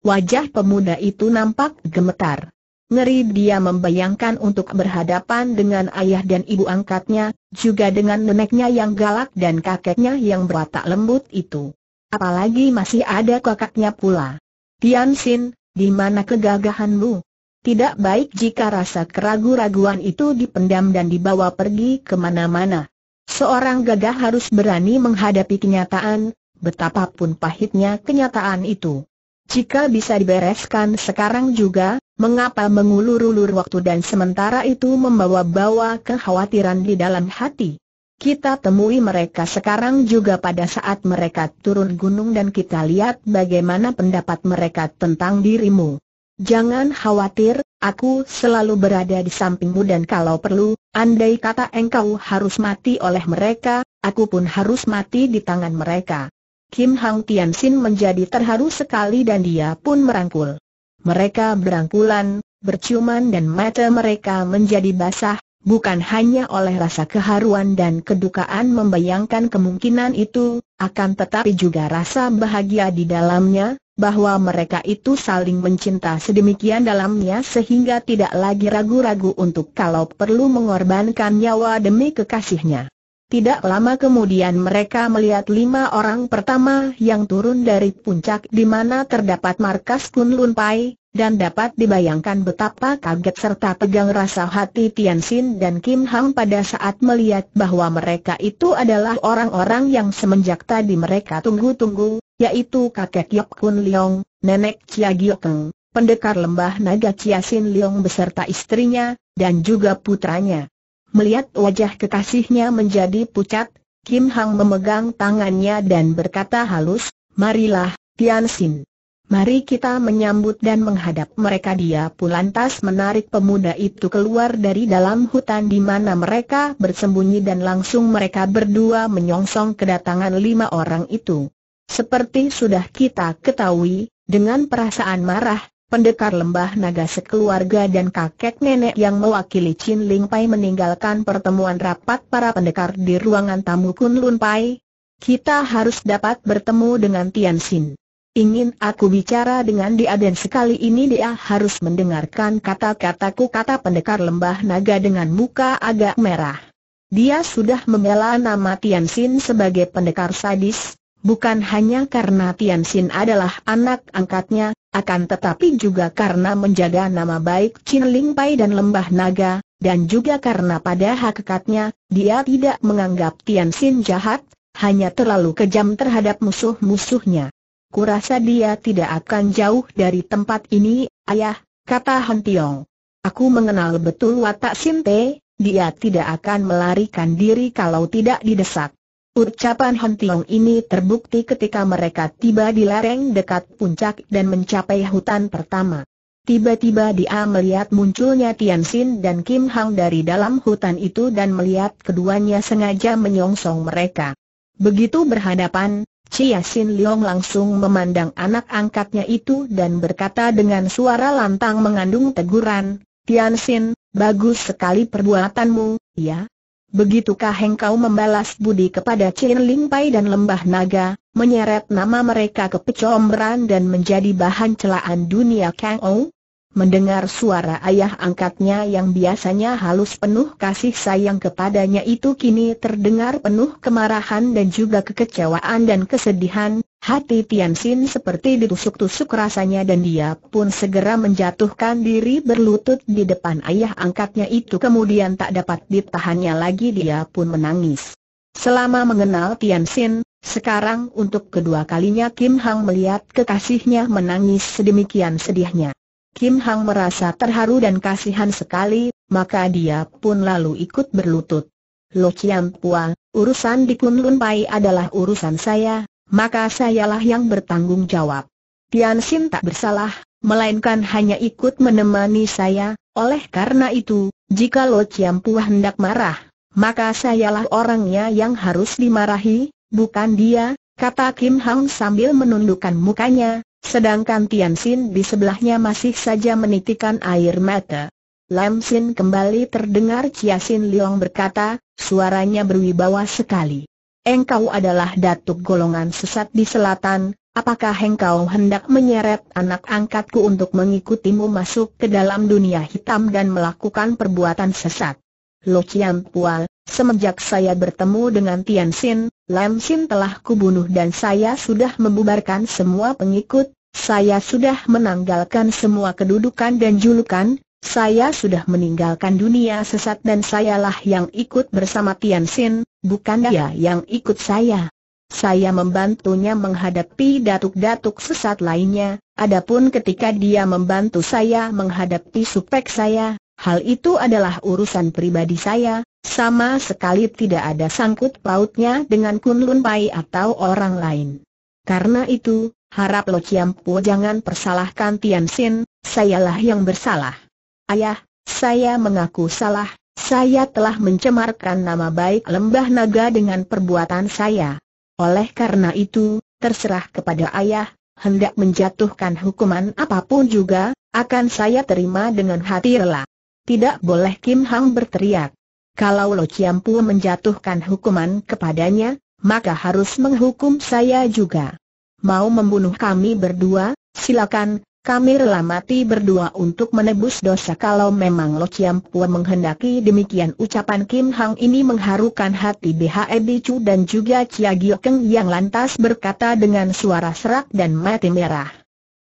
Wajah pemuda itu nampak gemetar. Ngeri dia membayangkan untuk berhadapan dengan ayah dan ibu angkatnya, juga dengan neneknya yang galak dan kakeknya yang berwatak lembut itu. Apalagi masih ada kakaknya pula. Tian Xin, di mana kegagahanmu? Tidak baik jika rasa keragu-raguan itu dipendam dan dibawa pergi kemana-mana. Seorang gagah harus berani menghadapi kenyataan, betapapun pahitnya kenyataan itu. Jika bisa dibereskan sekarang juga, mengapa mengulur-ulur waktu dan sementara itu membawa-bawa kekhawatiran di dalam hati? Kita temui mereka sekarang juga pada saat mereka turun gunung dan kita lihat bagaimana pendapat mereka tentang dirimu. Jangan khawatir, aku selalu berada di sampingmu dan kalau perlu, andai kata engkau harus mati oleh mereka, aku pun harus mati di tangan mereka. Kim Hang Tian Sin menjadi terharu sekali dan dia pun merangkul. Mereka berangkulan, berciuman dan mata mereka menjadi basah, bukan hanya oleh rasa keharuan dan kedukaan membayangkan kemungkinan itu, akan tetapi juga rasa bahagia di dalamnya, bahwa mereka itu saling mencinta sedemikian dalamnya sehingga tidak lagi ragu-ragu untuk kalau perlu mengorbankan nyawa demi kekasihnya. Tidak lama kemudian mereka melihat lima orang pertama yang turun dari puncak di mana terdapat markas Kunlun Pai, dan dapat dibayangkan betapa kaget serta pegang rasa hati Tian Xin dan Kim Hang pada saat melihat bahwa mereka itu adalah orang-orang yang semenjak tadi mereka tunggu-tunggu, yaitu kakek Yop Kun Leong, nenek Chia Giokeng, pendekar lembah naga Chia Sin Leong beserta istrinya, dan juga putranya. Melihat wajah kekasihnya menjadi pucat, Kim Hang memegang tangannya dan berkata halus, Marilah, Tian Sin. Mari kita menyambut dan menghadap mereka dia pun lantas menarik pemuda itu keluar dari dalam hutan di mana mereka bersembunyi dan langsung mereka berdua menyongsong kedatangan lima orang itu. Seperti sudah kita ketahui, dengan perasaan marah, pendekar lembah naga sekeluarga dan kakek nenek yang mewakili Chin Ling Pai meninggalkan pertemuan rapat para pendekar di ruangan tamu Kun Lun Pai. Kita harus dapat bertemu dengan Tian Xin. Ingin aku bicara dengan dia dan sekali ini dia harus mendengarkan kata-kataku kata pendekar lembah naga dengan muka agak merah. Dia sudah membela nama Tian Xin sebagai pendekar sadis, Bukan hanya karena Tian Xin adalah anak angkatnya, akan tetapi juga karena menjaga nama baik Qin Ling Pai dan Lembah Naga, dan juga karena pada hakikatnya, dia tidak menganggap Tian Xin jahat, hanya terlalu kejam terhadap musuh-musuhnya. Kurasa dia tidak akan jauh dari tempat ini, ayah, kata Han Tiong. Aku mengenal betul watak Sin dia tidak akan melarikan diri kalau tidak didesak. Ucapan Han Tiong ini terbukti ketika mereka tiba di lereng dekat puncak dan mencapai hutan pertama. Tiba-tiba dia melihat munculnya Tian Xin dan Kim Hang dari dalam hutan itu dan melihat keduanya sengaja menyongsong mereka. Begitu berhadapan, Chia Xin Leong langsung memandang anak angkatnya itu dan berkata dengan suara lantang mengandung teguran, Tian Xin, bagus sekali perbuatanmu, ya, Begitukah engkau membalas budi kepada Chin Ling Pai dan Lembah Naga, menyeret nama mereka ke pecomberan dan menjadi bahan celaan dunia Kang Ou? Mendengar suara ayah angkatnya yang biasanya halus penuh kasih sayang kepadanya itu kini terdengar penuh kemarahan dan juga kekecewaan dan kesedihan, Hati Tian Xin seperti ditusuk-tusuk rasanya dan dia pun segera menjatuhkan diri berlutut di depan ayah angkatnya itu kemudian tak dapat ditahannya lagi dia pun menangis. Selama mengenal Tian Xin, sekarang untuk kedua kalinya Kim Hang melihat kekasihnya menangis sedemikian sedihnya. Kim Hang merasa terharu dan kasihan sekali, maka dia pun lalu ikut berlutut. Lo Chiang Pua, urusan di Kun Lun Pai adalah urusan saya, maka sayalah yang bertanggung jawab. Tian Xin tak bersalah, melainkan hanya ikut menemani saya, oleh karena itu, jika Lo Chiam Pua hendak marah, maka sayalah orangnya yang harus dimarahi, bukan dia, kata Kim Hang sambil menundukkan mukanya, sedangkan Tian Xin di sebelahnya masih saja menitikan air mata. Lam Sin kembali terdengar Chia Xin Leong berkata, suaranya berwibawa sekali engkau adalah datuk golongan sesat di selatan, apakah engkau hendak menyeret anak angkatku untuk mengikutimu masuk ke dalam dunia hitam dan melakukan perbuatan sesat? Lo Chiam Pual, semenjak saya bertemu dengan Tian Xin, Lam Xin telah kubunuh dan saya sudah membubarkan semua pengikut, saya sudah menanggalkan semua kedudukan dan julukan, saya sudah meninggalkan dunia sesat dan sayalah yang ikut bersama Tian Xin. Bukan dia yang ikut saya. Saya membantunya menghadapi datuk-datuk sesat lainnya, adapun ketika dia membantu saya menghadapi supek saya, hal itu adalah urusan pribadi saya, sama sekali tidak ada sangkut pautnya dengan Kunlun Pai atau orang lain. Karena itu, harap Lo Chiampo jangan persalahkan Tian Xin, sayalah yang bersalah. Ayah, saya mengaku salah, saya telah mencemarkan nama baik lembah naga dengan perbuatan saya. Oleh karena itu, terserah kepada ayah, hendak menjatuhkan hukuman apapun juga, akan saya terima dengan hati rela. Tidak boleh Kim Hang berteriak. Kalau Lo Chiam menjatuhkan hukuman kepadanya, maka harus menghukum saya juga. Mau membunuh kami berdua, silakan, kami rela mati berdua untuk menebus dosa kalau memang Lo Chiam Pua menghendaki demikian ucapan Kim Hang ini mengharukan hati BHE Bicu dan juga Chia Giokeng yang lantas berkata dengan suara serak dan mati merah.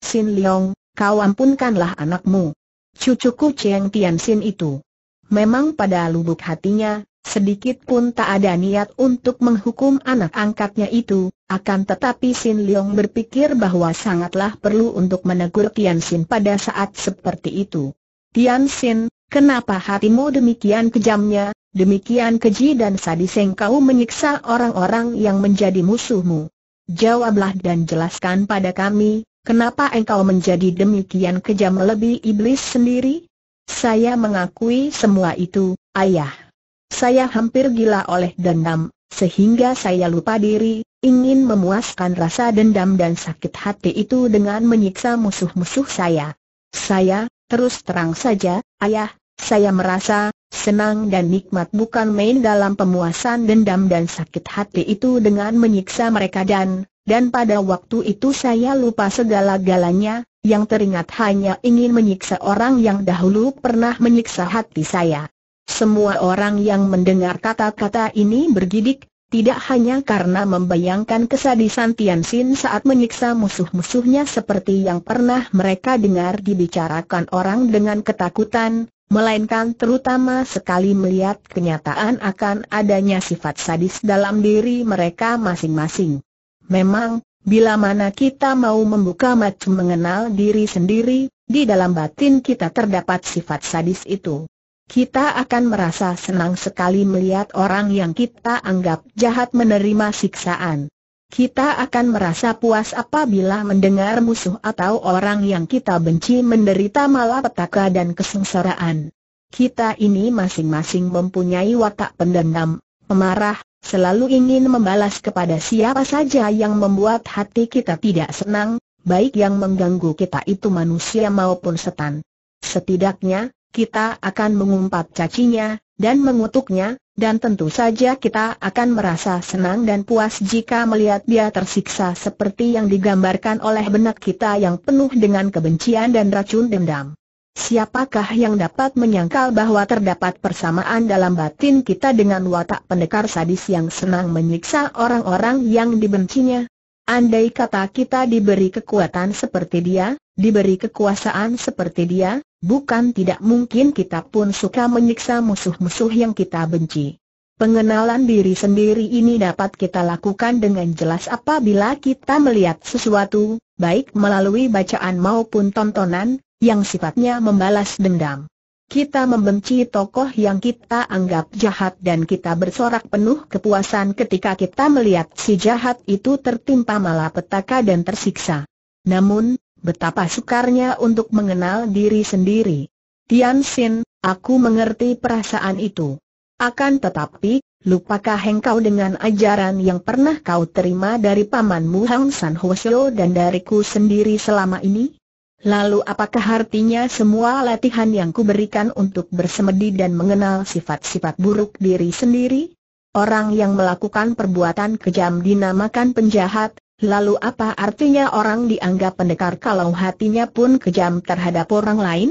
Sin Leong, kau ampunkanlah anakmu. Cucuku Cheng Tian Sin itu. Memang pada lubuk hatinya, Sedikit pun tak ada niat untuk menghukum anak angkatnya itu, akan tetapi Sin Leong berpikir bahwa sangatlah perlu untuk menegur Tian Sin pada saat seperti itu. Tian Sin, kenapa hatimu demikian kejamnya, demikian keji dan sadis kau menyiksa orang-orang yang menjadi musuhmu? Jawablah dan jelaskan pada kami, kenapa engkau menjadi demikian kejam lebih iblis sendiri? Saya mengakui semua itu, ayah. Saya hampir gila oleh dendam, sehingga saya lupa diri, ingin memuaskan rasa dendam dan sakit hati itu dengan menyiksa musuh-musuh saya. Saya, terus terang saja, ayah, saya merasa, senang dan nikmat bukan main dalam pemuasan dendam dan sakit hati itu dengan menyiksa mereka dan, dan pada waktu itu saya lupa segala-galanya, yang teringat hanya ingin menyiksa orang yang dahulu pernah menyiksa hati saya. Semua orang yang mendengar kata-kata ini bergidik, tidak hanya karena membayangkan kesadisan Tian Xin saat menyiksa musuh-musuhnya seperti yang pernah mereka dengar dibicarakan orang dengan ketakutan, melainkan terutama sekali melihat kenyataan akan adanya sifat sadis dalam diri mereka masing-masing. Memang, bila mana kita mau membuka mata mengenal diri sendiri, di dalam batin kita terdapat sifat sadis itu kita akan merasa senang sekali melihat orang yang kita anggap jahat menerima siksaan. Kita akan merasa puas apabila mendengar musuh atau orang yang kita benci menderita malapetaka dan kesengsaraan. Kita ini masing-masing mempunyai watak pendendam, memarah, selalu ingin membalas kepada siapa saja yang membuat hati kita tidak senang, baik yang mengganggu kita itu manusia maupun setan. Setidaknya, kita akan mengumpat cacinya, dan mengutuknya, dan tentu saja kita akan merasa senang dan puas jika melihat dia tersiksa seperti yang digambarkan oleh benak kita yang penuh dengan kebencian dan racun dendam. Siapakah yang dapat menyangkal bahwa terdapat persamaan dalam batin kita dengan watak pendekar sadis yang senang menyiksa orang-orang yang dibencinya? Andai kata kita diberi kekuatan seperti dia, diberi kekuasaan seperti dia, Bukan tidak mungkin kita pun suka menyiksa musuh-musuh yang kita benci. Pengenalan diri sendiri ini dapat kita lakukan dengan jelas apabila kita melihat sesuatu, baik melalui bacaan maupun tontonan, yang sifatnya membalas dendam. Kita membenci tokoh yang kita anggap jahat dan kita bersorak penuh kepuasan ketika kita melihat si jahat itu tertimpa malapetaka dan tersiksa. Namun, betapa sukarnya untuk mengenal diri sendiri. Tian Xin, aku mengerti perasaan itu. Akan tetapi, lupakah engkau dengan ajaran yang pernah kau terima dari pamanmu Hang San Hoshio dan dariku sendiri selama ini? Lalu apakah artinya semua latihan yang kuberikan untuk bersemedi dan mengenal sifat-sifat buruk diri sendiri? Orang yang melakukan perbuatan kejam dinamakan penjahat, Lalu apa artinya orang dianggap pendekar kalau hatinya pun kejam terhadap orang lain?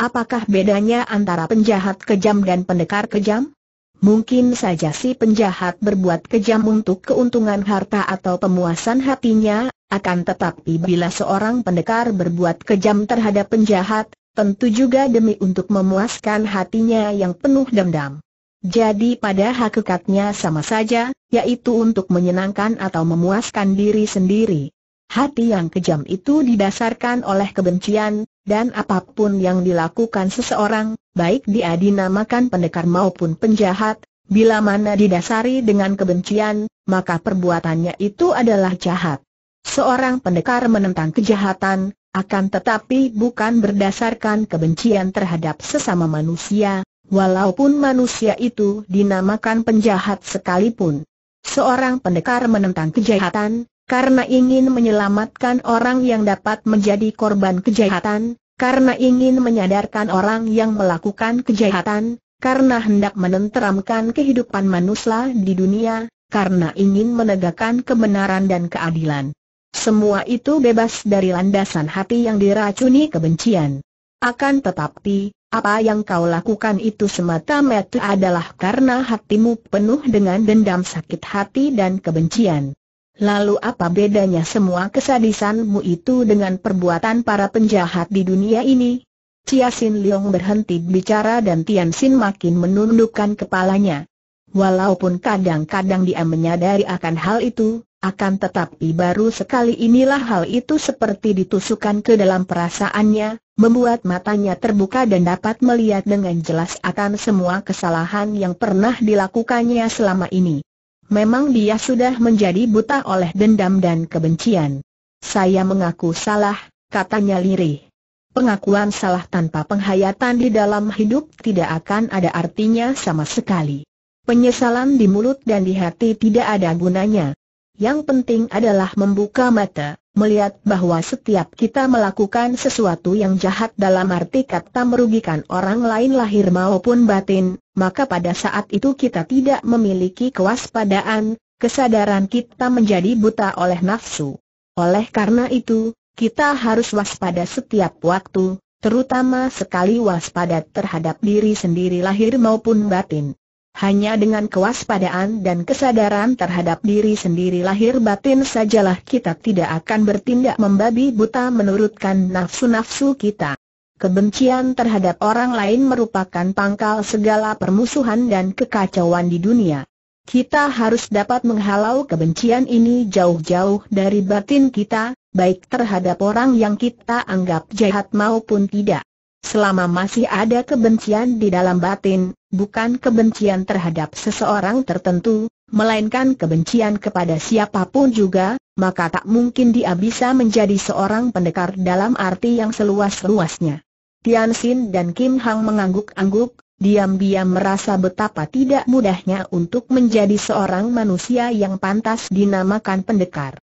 Apakah bedanya antara penjahat kejam dan pendekar kejam? Mungkin saja si penjahat berbuat kejam untuk keuntungan harta atau pemuasan hatinya, akan tetapi bila seorang pendekar berbuat kejam terhadap penjahat, tentu juga demi untuk memuaskan hatinya yang penuh dendam. Jadi pada hakikatnya sama saja, yaitu untuk menyenangkan atau memuaskan diri sendiri. Hati yang kejam itu didasarkan oleh kebencian, dan apapun yang dilakukan seseorang, baik dia dinamakan pendekar maupun penjahat, bila mana didasari dengan kebencian, maka perbuatannya itu adalah jahat. Seorang pendekar menentang kejahatan, akan tetapi bukan berdasarkan kebencian terhadap sesama manusia, Walaupun manusia itu dinamakan penjahat sekalipun. Seorang pendekar menentang kejahatan, karena ingin menyelamatkan orang yang dapat menjadi korban kejahatan, karena ingin menyadarkan orang yang melakukan kejahatan, karena hendak menenteramkan kehidupan manusia di dunia, karena ingin menegakkan kebenaran dan keadilan. Semua itu bebas dari landasan hati yang diracuni kebencian. Akan tetapi, apa yang kau lakukan itu semata-mata adalah karena hatimu penuh dengan dendam sakit hati dan kebencian. Lalu apa bedanya semua kesadisanmu itu dengan perbuatan para penjahat di dunia ini? Chia Sin Leong berhenti bicara dan Tian Sin makin menundukkan kepalanya. Walaupun kadang-kadang dia menyadari akan hal itu, akan tetapi baru sekali inilah hal itu seperti ditusukkan ke dalam perasaannya, membuat matanya terbuka dan dapat melihat dengan jelas akan semua kesalahan yang pernah dilakukannya selama ini. Memang dia sudah menjadi buta oleh dendam dan kebencian. Saya mengaku salah, katanya lirih. Pengakuan salah tanpa penghayatan di dalam hidup tidak akan ada artinya sama sekali. Penyesalan di mulut dan di hati tidak ada gunanya. Yang penting adalah membuka mata, melihat bahwa setiap kita melakukan sesuatu yang jahat dalam arti kata merugikan orang lain lahir maupun batin, maka pada saat itu kita tidak memiliki kewaspadaan, kesadaran kita menjadi buta oleh nafsu. Oleh karena itu, kita harus waspada setiap waktu, terutama sekali waspada terhadap diri sendiri lahir maupun batin. Hanya dengan kewaspadaan dan kesadaran terhadap diri sendiri lahir batin sajalah kita tidak akan bertindak membabi buta menurutkan nafsu-nafsu kita. Kebencian terhadap orang lain merupakan pangkal segala permusuhan dan kekacauan di dunia. Kita harus dapat menghalau kebencian ini jauh-jauh dari batin kita, baik terhadap orang yang kita anggap jahat maupun tidak. Selama masih ada kebencian di dalam batin, bukan kebencian terhadap seseorang tertentu, melainkan kebencian kepada siapapun juga, maka tak mungkin dia bisa menjadi seorang pendekar dalam arti yang seluas-luasnya. Tian Xin dan Kim Hang mengangguk-angguk, diam-diam merasa betapa tidak mudahnya untuk menjadi seorang manusia yang pantas dinamakan pendekar.